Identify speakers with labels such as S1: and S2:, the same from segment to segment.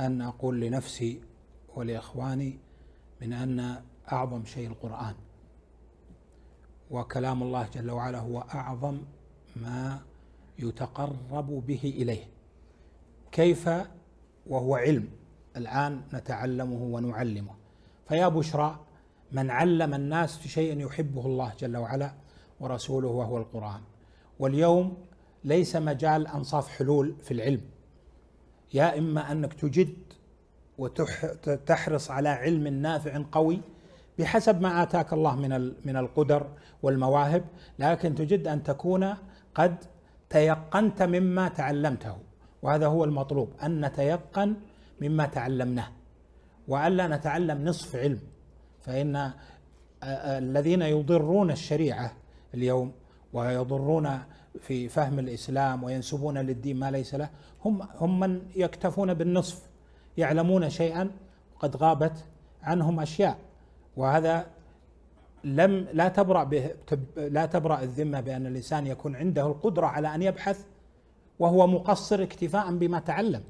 S1: أن أقول لنفسي ولإخواني من أن أعظم شيء القرآن وكلام الله جل وعلا هو أعظم ما يتقرب به إليه كيف وهو علم الآن نتعلمه ونعلمه فيا بشرى من علم الناس في شيء يحبه الله جل وعلا ورسوله وهو القرآن واليوم ليس مجال أنصاف حلول في العلم يا اما انك تجد وتحرص على علم نافع قوي بحسب ما اتاك الله من من القدر والمواهب لكن تجد ان تكون قد تيقنت مما تعلمته وهذا هو المطلوب ان نتيقن مما تعلمناه والا نتعلم نصف علم فان الذين يضرون الشريعه اليوم ويضرون في فهم الاسلام وينسبون للدين ما ليس له هم هم من يكتفون بالنصف يعلمون شيئا قد غابت عنهم اشياء وهذا لم لا تبرأ به لا تبرأ الذمه بان الانسان يكون عنده القدره على ان يبحث وهو مقصر اكتفاء بما تعلم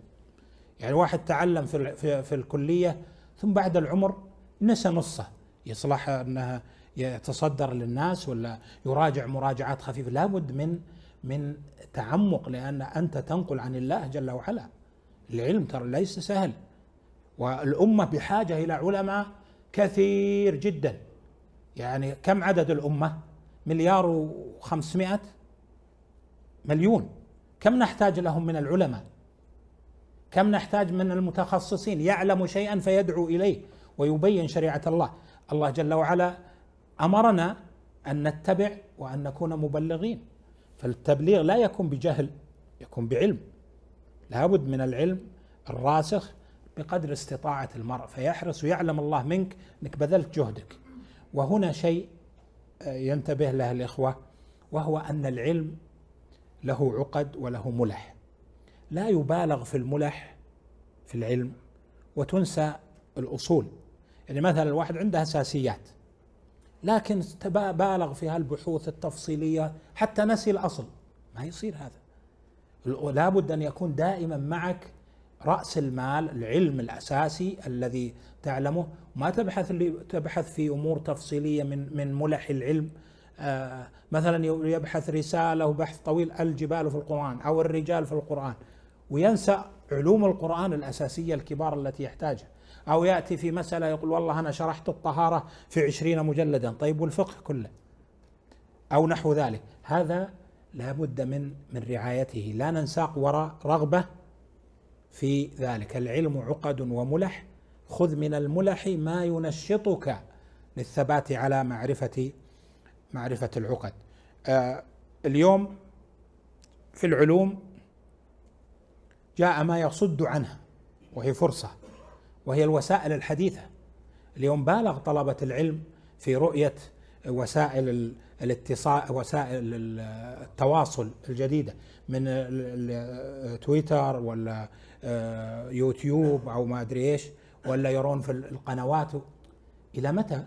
S1: يعني واحد تعلم في في الكليه ثم بعد العمر نسى نصه يصلح انها يتصدر للناس ولا يراجع مراجعات خفيفه لابد من من تعمق لان انت تنقل عن الله جل وعلا العلم ترى ليس سهل والامه بحاجه الى علماء كثير جدا يعني كم عدد الامه مليار و500 مليون كم نحتاج لهم من العلماء كم نحتاج من المتخصصين يعلم شيئا فيدعو اليه ويبين شريعه الله الله جل وعلا امرنا ان نتبع وان نكون مبلغين فالتبليغ لا يكون بجهل يكون بعلم لابد من العلم الراسخ بقدر استطاعة المرء فيحرص ويعلم الله منك أنك بذلت جهدك وهنا شيء آه، ينتبه له الإخوة وهو أن العلم له عقد وله ملح لا يبالغ في الملح في العلم وتنسى الأصول يعني مثلا الواحد عنده اساسيات لكن بالغ في هالبحوث التفصيليه حتى نسي الاصل ما يصير هذا لابد ان يكون دائما معك راس المال العلم الاساسي الذي تعلمه ما تبحث اللي تبحث في امور تفصيليه من من ملح العلم آه مثلا يبحث رساله وبحث طويل الجبال في القران او الرجال في القران وينسى علوم القران الاساسيه الكبار التي يحتاجها أو يأتي في مسألة يقول والله أنا شرحت الطهارة في عشرين مجلدا طيب والفقه كله أو نحو ذلك هذا لا بد من من رعايته لا ننساق وراء رغبة في ذلك العلم عقد وملح خذ من الملح ما ينشطك للثبات على معرفة معرفة العقد آه اليوم في العلوم جاء ما يصد عنها وهي فرصه وهي الوسائل الحديثة اليوم بالغ طلبة العلم في رؤية وسائل الاتصال وسائل التواصل الجديدة من تويتر ولا آه، يوتيوب أو ما أدري إيش ولا يرون في القنوات إلى متى؟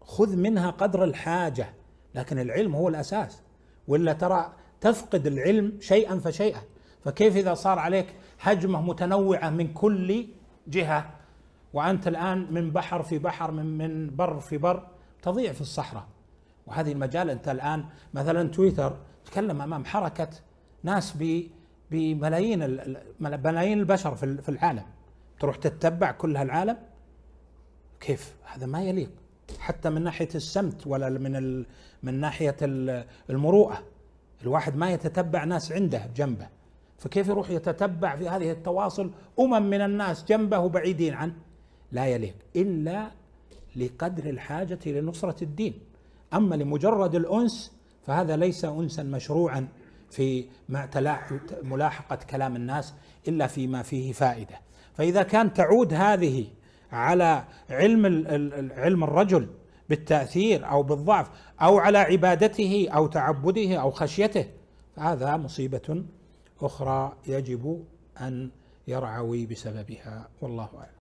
S1: خذ منها قدر الحاجة لكن العلم هو الأساس ولا ترى تفقد العلم شيئا فشيئا فكيف إذا صار عليك هجمة متنوعة من كل جهة وانت الان من بحر في بحر من من بر في بر تضيع في الصحراء وهذه المجال انت الان مثلا تويتر تكلم امام حركه ناس بملايين ملايين البشر في العالم تروح تتبع كل هالعالم كيف هذا ما يليق حتى من ناحيه السمت ولا من من ناحيه المروءه الواحد ما يتتبع ناس عنده جنبه فكيف يروح يتتبع في هذه التواصل امم من الناس جنبه بعيدين عنه لا يليق إلا لقدر الحاجة لنصرة الدين أما لمجرد الأنس فهذا ليس أنسا مشروعا في ملاحقة كلام الناس إلا فيما فيه فائدة فإذا كان تعود هذه على علم علم الرجل بالتأثير أو بالضعف أو على عبادته أو تعبده أو خشيته فهذا مصيبة أخرى يجب أن يرعوي بسببها والله أعلم